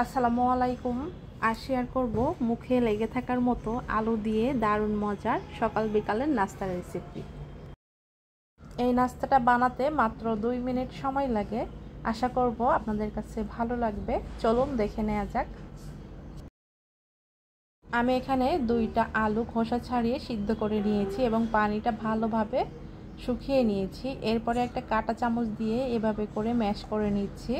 আসসালামু আলাইকুম আর শেয়ার করব মুখে লেগে থাকার মতো আলু দিয়ে দারুণ মজার সকাল বিকালের নাস্তার রেসিপি এই নাস্তাটা বানাতে মাত্র দুই মিনিট সময় লাগে আশা করব আপনাদের কাছে ভালো লাগবে চলুন দেখে নেওয়া যাক আমি এখানে দুইটা আলু খোসা ছাড়িয়ে সিদ্ধ করে নিয়েছি এবং পানিটা ভালোভাবে শুকিয়ে নিয়েছি এরপরে একটা কাটা চামচ দিয়ে এভাবে করে ম্যাশ করে নিচ্ছি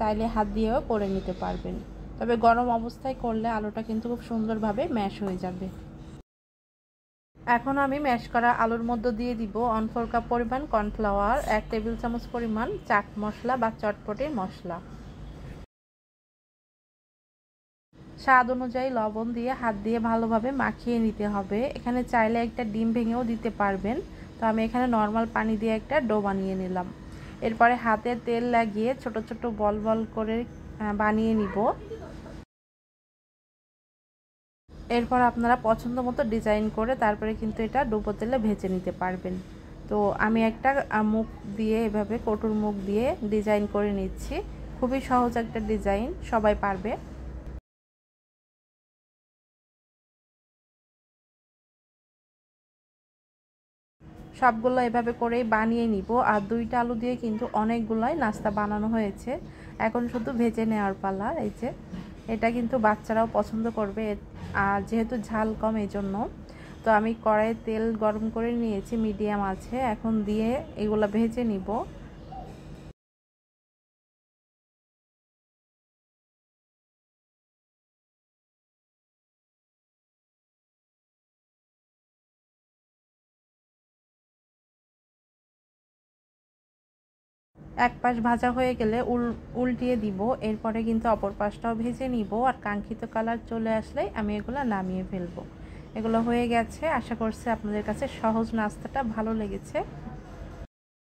চাইলে হাত দিয়েও করে নিতে পারবেন তবে গরম অবস্থায় করলে আলুটা কিন্তু খুব সুন্দরভাবে ম্যাশ হয়ে যাবে এখন আমি ম্যাশ করা আলুর মধ্যে দিয়ে দিব ওয়ান ফোর কাপ পরিমাণ কর্নফ্লাওয়ার এক টেবিল চামচ পরিমাণ চাট মশলা বা চটপটে মশলা স্বাদ অনুযায়ী লবণ দিয়ে হাত দিয়ে ভালোভাবে মাখিয়ে নিতে হবে এখানে চাইলে একটা ডিম ভেঙেও দিতে পারবেন তো আমি এখানে নর্মাল পানি দিয়ে একটা ডো বানিয়ে নিলাম এরপরে হাতে তেল লাগিয়ে ছোট ছোট বল বল করে বানিয়ে নিব এরপর আপনারা পছন্দ মতো ডিজাইন করে তারপরে কিন্তু এটা ডুবো তেলে ভেজে নিতে পারবেন তো আমি একটা মুখ দিয়ে এভাবে কটুর মুখ দিয়ে ডিজাইন করে নিচ্ছি খুবই সহজ একটা ডিজাইন সবাই পারবে সবগুলো এভাবে করেই বানিয়ে নিব আর দুইটা আলু দিয়ে কিন্তু অনেকগুলোই নাস্তা বানানো হয়েছে এখন শুধু ভেজে নেওয়ার পালা এই যে এটা কিন্তু বাচ্চারাও পছন্দ করবে আর যেহেতু ঝাল কম এই জন্য তো আমি কড়াইয়ে তেল গরম করে নিয়েছি মিডিয়াম আছে এখন দিয়ে এগুলো ভেজে নিব এক পাশ ভাজা হয়ে গেলে উল উল্টিয়ে দিব এরপরে কিন্তু অপর পাশটাও ভেজে নিব আর কাঙ্ক্ষিত কালার চলে আসলেই আমি এগুলো নামিয়ে ফেলবো এগুলো হয়ে গেছে আশা করছি আপনাদের কাছে সহজ নাস্তাটা ভালো লেগেছে